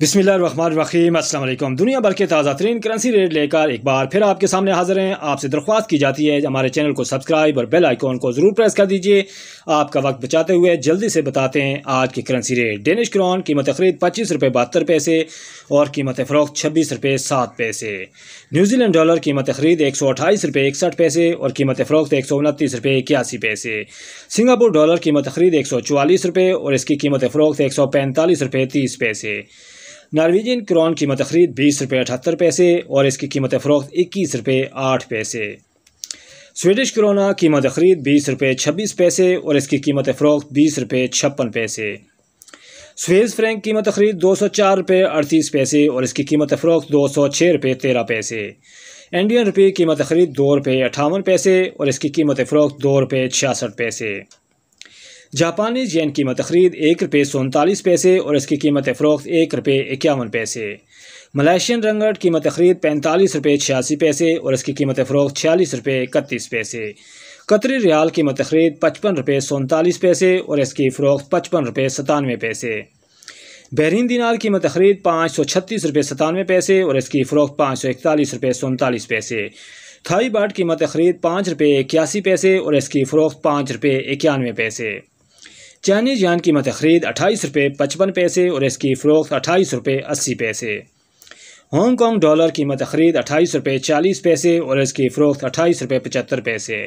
बिसमीम अल्लाम दुनिया भर के ताज़ा तरीन करेंसी रेट लेकर एक बार फिर आपके सामने हाजिर हैं आपसे दरख्वास्त की जाती है हमारे चैनल को सब्सक्राइब और बेल आइकॉन को ज़रूर प्रेस कर दीजिए आपका वक्त बचाते हुए जल्दी से बताते हैं आज की करेंसी रेट डेनिश क्रॉन कीमत खरीद पच्चीस रुपये बहत्तर पैसे और कीमत फ़रोख्त छब्बीस रुपये सात पैसे न्यूजीलैंड डॉलर कीमत खरीद एक सौ अट्ठाईस रुपये इकसठ पैसे और कीमत फ़रोख्त एक सौ उनतीस रुपये इक्यासी पैसे सिंगापुर डॉलर कीमत खरीद एक सौ चवालीस रुपये और इसकी कीमत फ़रोख्त एक सौ पैंतालीस रुपये तीस पैसे नॉर्वेजियन क्रॉन की खरीद बीस रुपये अठहत्तर पैसे और इसकी कीमत फ़रोख्त इक्कीस रुपये आठ पैसे स्वीडिश क्रोना कीमत खरीद बीस रुपये छब्बीस पैसे और इसकी कीमत फ़रोख्त बीस रुपये छप्पन पैसे स्वेज फ्रैंक कीमत खरीद दो सौ चार रुपये अड़तीस पैसे और इसकी कीमत फ़रोख्त दो सौ छः रुपये तेरह पैसे इंडियन रुपये कीमत खरीद दो रुपये अठावन पैसे और इसकी कीमत फ़रोख्त दो रुपये छियासठ पैसे जापानी जैन कीमत खरीद एक रुपये सौ पैसे और इसकी कीमत फ़रोख्त एक रुपये इक्यावन पैसे मलेशियन रंगट कीमत खरीद पैंतालीस रुपये छियासी पैसे और इसकी कीमत फ़रोख्त छियालीस रुपये इकतीस पैसे कतरी रियाल कीमत खरीद पचपन रुपये सौतालीस पैसे और इसकी फ़रोख्त पचपन रुपये सतानवे पैसे बहरीन दिनार कीमत खरीद पाँच सौ छत्तीस रुपये सतानवे पैसे और इसकी फ़रोख्त पाँच सौ इकतालीस रुपये सैंतालीस पैसे थाई बाट कीमत खरीद पाँच रुपये इक्यासी पैसे और इसकी फ़रोख्त पाँच रुपये इक्यानवे पैसे चाइनीज़ यान की मत खरीद अट्ठाईस रुपये पचपन पैसे और इसकी फ़रोख्त अट्ठाईस रुपये अस्सी पैसे हांगकॉन्ग डॉलर की मत खरीद अट्ठाईस रुपये चालीस पैसे और इसकी फ़रोख्त अट्ठाईस रुपये पचहत्तर पैसे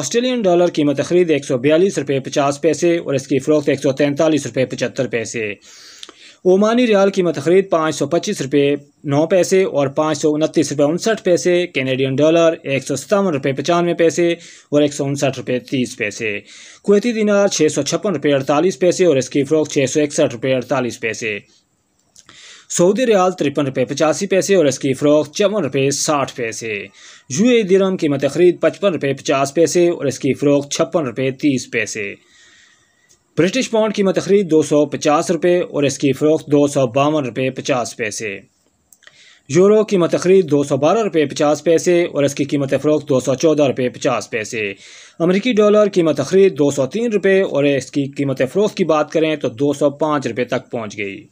ऑस्ट्रेलियन डॉलर की खरीद एक सौ बयालीस रुपये पचास पैसे और इसकी फ़रोख्त एक सौ तैंतालीस रुपये पचहत्तर पैसे ओमानी रियाल की खरीद पाँच सौ पच्चीस रुपये नौ पैसे और पाँच सौ उनतीस रुपये उनसठ पैसे कैनेडियन डॉलर एक सौ सतावन रुपये पचानवे पैसे और एक सौ उनसठ रुपये तीस पैसे कुवैती दिनार छः सौ छप्पन रुपये अड़तालीस पैसे और इसकी फ़रोख छः सौ इकसठ रुपये अड़तालीस पैसे सऊदी रियाल तिरपन रुपये पचासी पैसे और इसकी फ़रोख चौवन रुपये साठ पैसे यू ए दिरम की खरीद पचपन रुपये पचास पैसे और इसकी फ़रोख छप्पन रुपये तीस पैसे ब्रिटिश पाउंड की मतखरीद दो सौ पचास रुपये और इसकी फ़रोख्त दो सौ बावन रुपये पचास पैसे यूरो की मतखरीद दो सौ बारह रुपये पचास पैसे और इसकी कीमत फ़रोख्त दो सौ चौदह रुपये पचास पैसे अमरीकी डॉलर की मतखरीद दो सौ तीन रुपये और इसकी कीमत फ़रोख्त की बात करें तो दो सौ पाँच रुपये तक पहुँच गई